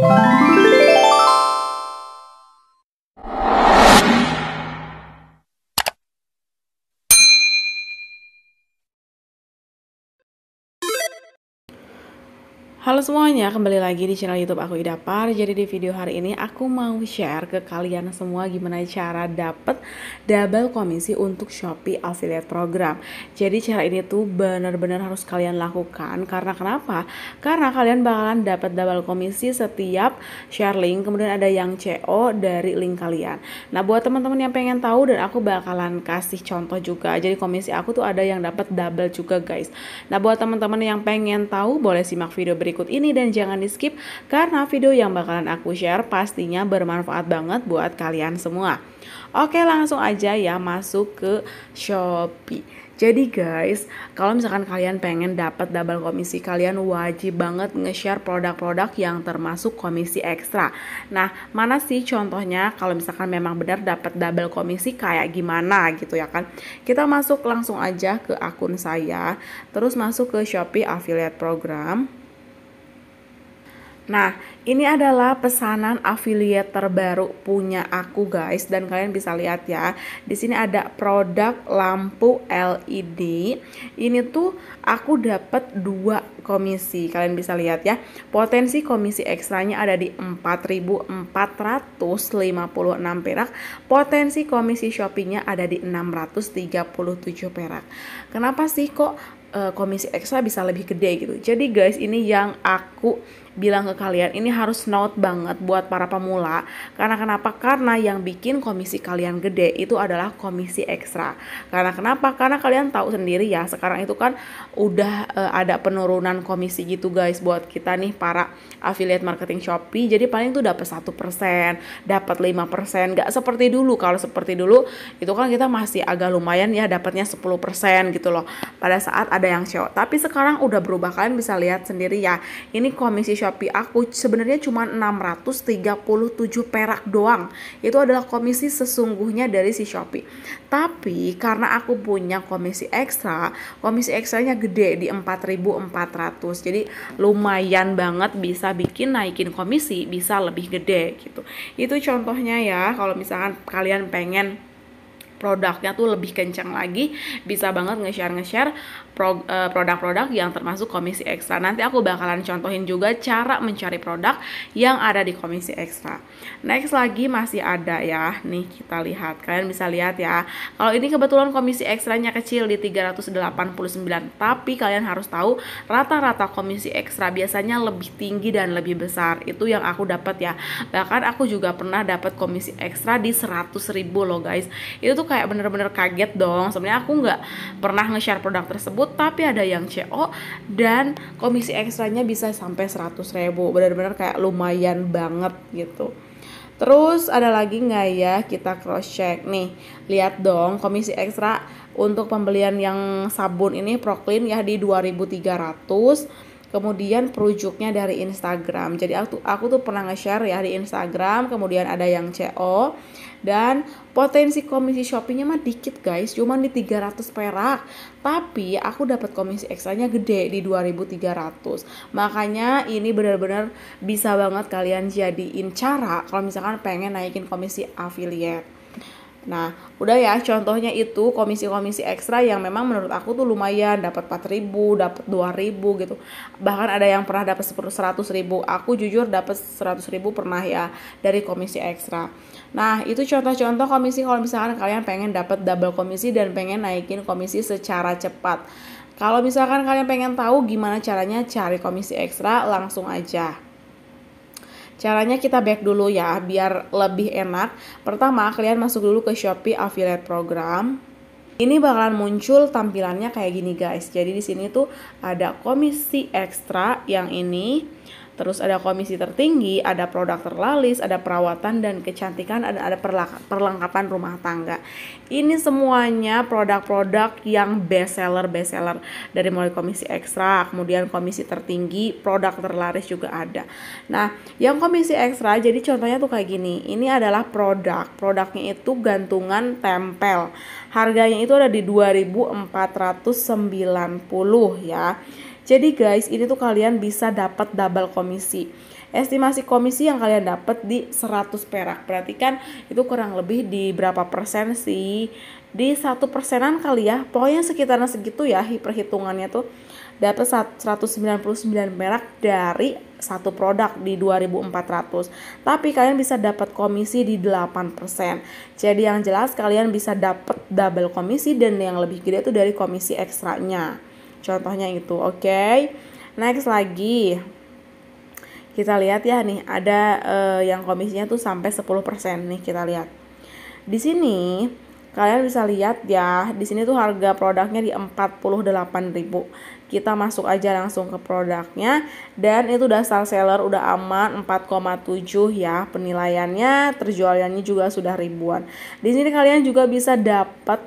Bye. Halo semuanya, kembali lagi di channel YouTube aku ida par. Jadi di video hari ini aku mau share ke kalian semua gimana cara dapet double komisi untuk Shopee Affiliate Program. Jadi cara ini tuh bener-bener harus kalian lakukan karena kenapa? Karena kalian bakalan dapat double komisi setiap share link, kemudian ada yang CO dari link kalian. Nah, buat teman-teman yang pengen tahu dan aku bakalan kasih contoh juga. Jadi komisi aku tuh ada yang dapat double juga, guys. Nah, buat teman-teman yang pengen tahu boleh simak video berikutnya berikut ini dan jangan di skip karena video yang bakalan aku share pastinya bermanfaat banget buat kalian semua. Oke langsung aja ya masuk ke Shopee. Jadi guys, kalau misalkan kalian pengen dapat double komisi, kalian wajib banget nge-share produk-produk yang termasuk komisi ekstra. Nah, mana sih contohnya kalau misalkan memang benar dapat double komisi kayak gimana gitu ya kan? Kita masuk langsung aja ke akun saya, terus masuk ke Shopee Affiliate Program. Nah, ini adalah pesanan affiliate terbaru punya aku guys dan kalian bisa lihat ya. Di sini ada produk lampu LED. Ini tuh aku dapat dua komisi. Kalian bisa lihat ya. Potensi komisi ekstranya ada di 4.456 perak. Potensi komisi shoppingnya ada di 637 perak. Kenapa sih kok eh, komisi ekstra bisa lebih gede gitu. Jadi guys, ini yang aku bilang ke kalian ini harus note banget buat para pemula karena kenapa karena yang bikin komisi kalian gede itu adalah komisi ekstra karena kenapa karena kalian tahu sendiri ya sekarang itu kan udah uh, ada penurunan komisi gitu guys buat kita nih para affiliate marketing Shopee jadi paling tuh dapat satu persen dapat lima persen nggak seperti dulu kalau seperti dulu itu kan kita masih agak lumayan ya dapatnya 10% gitu loh pada saat ada yang show tapi sekarang udah berubah kalian bisa lihat sendiri ya ini komisi Shopee tapi aku sebenarnya cuma 637 perak doang. Itu adalah komisi sesungguhnya dari si Shopee. Tapi karena aku punya komisi ekstra, komisi ekstranya gede di 4.400. Jadi lumayan banget bisa bikin naikin komisi bisa lebih gede gitu. Itu contohnya ya kalau misalkan kalian pengen produknya tuh lebih kencang lagi bisa banget nge-share nge-share eh, produk-produk yang termasuk komisi ekstra nanti aku bakalan contohin juga cara mencari produk yang ada di komisi ekstra next lagi masih ada ya nih kita lihat kalian bisa lihat ya kalau ini kebetulan komisi ekstranya kecil di 389 tapi kalian harus tahu rata-rata komisi ekstra biasanya lebih tinggi dan lebih besar itu yang aku dapat ya bahkan aku juga pernah dapat komisi ekstra di 100 loh guys itu tuh kayak bener-bener kaget dong sebenarnya aku nggak pernah nge-share produk tersebut tapi ada yang CO dan komisi ekstranya bisa sampai 100 ribu bener-bener kayak lumayan banget gitu Terus ada lagi nggak ya kita cross check nih lihat dong komisi ekstra untuk pembelian yang sabun ini Proclean ya di 2300 kemudian perujuknya dari Instagram. Jadi aku aku tuh pernah nge-share ya di Instagram, kemudian ada yang CO dan potensi komisi shoppingnya mah dikit guys, cuman di 300 perak. Tapi aku dapat komisi ekstranya gede di 2300. Makanya ini benar-benar bisa banget kalian jadiin cara kalau misalkan pengen naikin komisi affiliate. Nah, udah ya contohnya itu komisi-komisi ekstra yang memang menurut aku tuh lumayan dapat 4000, dapat 2000 gitu. Bahkan ada yang pernah dapat 100.000. Aku jujur dapat 100.000 pernah ya dari komisi ekstra. Nah, itu contoh-contoh komisi kalau misalkan kalian pengen dapat double komisi dan pengen naikin komisi secara cepat. Kalau misalkan kalian pengen tahu gimana caranya cari komisi ekstra, langsung aja. Caranya kita back dulu ya biar lebih enak. Pertama, kalian masuk dulu ke Shopee Affiliate Program. Ini bakalan muncul tampilannya kayak gini guys. Jadi di sini tuh ada komisi ekstra yang ini terus ada komisi tertinggi, ada produk terlalis, ada perawatan dan kecantikan, ada ada perlengkapan rumah tangga. Ini semuanya produk-produk yang best seller best seller dari mulai komisi ekstra, kemudian komisi tertinggi, produk terlaris juga ada. Nah, yang komisi ekstra jadi contohnya tuh kayak gini. Ini adalah produk. Produknya itu gantungan tempel. Harganya itu ada di 2490 ya. Jadi guys, ini tuh kalian bisa dapat double komisi. Estimasi komisi yang kalian dapat di 100 perak. Perhatikan itu kurang lebih di berapa persen sih? Di satu persenan kali ya. Pokoknya sekitaran segitu ya perhitungannya tuh dapat 199 merek dari satu produk di 2400 tapi kalian bisa dapat komisi di 8% jadi yang jelas kalian bisa dapat double komisi dan yang lebih gede itu dari komisi ekstranya contohnya itu oke okay? next lagi kita lihat ya nih ada uh, yang komisinya tuh sampai 10% nih kita lihat di sini Kalian bisa lihat ya, di sini tuh harga produknya di 48.000. Kita masuk aja langsung ke produknya dan itu udah seller udah aman 4,7 ya penilaiannya, terjualannya juga sudah ribuan. Di sini kalian juga bisa dapat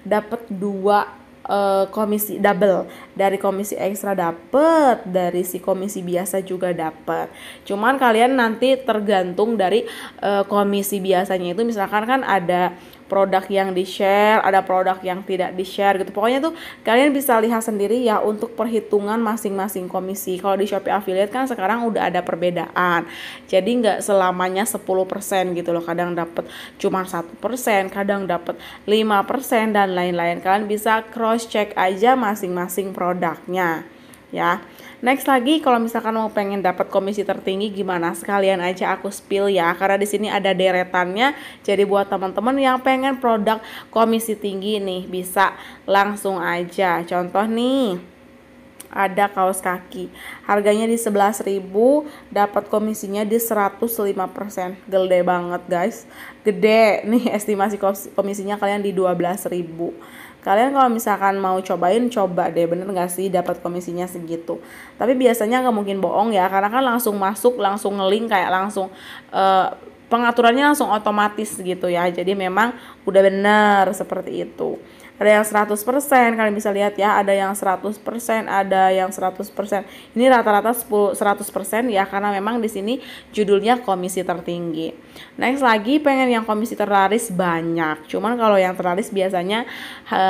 dapat dua eh, komisi double dari komisi ekstra dapet dari si komisi biasa juga dapet cuman kalian nanti tergantung dari eh, komisi biasanya itu misalkan kan ada produk yang di share ada produk yang tidak di share gitu pokoknya tuh kalian bisa lihat sendiri ya untuk perhitungan masing-masing komisi kalau di Shopee affiliate kan sekarang udah ada perbedaan jadi nggak selamanya 10% gitu loh kadang dapat cuma satu persen kadang dapat persen dan lain-lain kalian bisa cross check aja masing-masing produknya ya Next lagi kalau misalkan mau pengen dapat komisi tertinggi gimana? Sekalian aja aku spill ya karena di sini ada deretannya. Jadi buat teman-teman yang pengen produk komisi tinggi nih bisa langsung aja. Contoh nih ada kaos kaki. Harganya di 11.000, dapat komisinya di 105%. Gede banget, guys. Gede nih estimasi komisinya kalian di 12.000 kalian kalau misalkan mau cobain coba deh bener gak sih dapat komisinya segitu tapi biasanya nggak mungkin bohong ya karena kan langsung masuk langsung ngelink kayak langsung uh, pengaturannya langsung otomatis gitu ya jadi memang udah bener seperti itu ada yang 100% kalian bisa lihat ya ada yang 100% ada yang 100% ini rata-rata 100% ya karena memang di sini judulnya komisi tertinggi next lagi pengen yang komisi terlaris banyak cuman kalau yang terlaris biasanya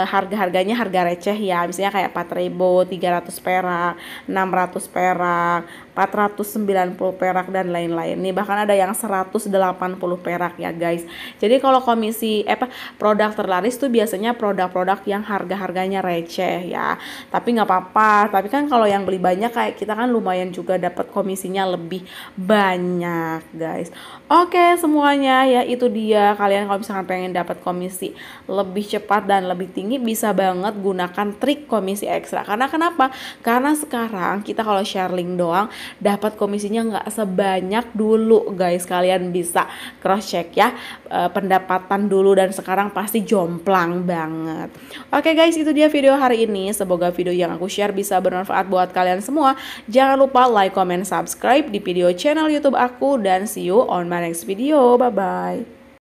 harga-harganya harga receh ya misalnya kayak 4000 300 perak 600 perak 490 perak dan lain-lain nih bahkan ada yang 180 perak ya guys jadi kalau komisi eh apa produk terlaris tuh biasanya produk produk yang harga-harganya receh ya tapi nggak apa-apa tapi kan kalau yang beli banyak kayak kita kan lumayan juga dapat komisinya lebih banyak guys oke semuanya ya itu dia kalian kalau misalkan pengen dapat komisi lebih cepat dan lebih tinggi bisa banget gunakan trik komisi ekstra karena kenapa karena sekarang kita kalau share link doang dapat komisinya nggak sebanyak dulu guys kalian bisa cross check ya Eh, pendapatan dulu dan sekarang pasti jomplang banget. Oke okay guys, itu dia video hari ini. Semoga video yang aku share bisa bermanfaat buat kalian semua. Jangan lupa like, comment, subscribe di video channel YouTube aku dan see you on my next video. Bye bye.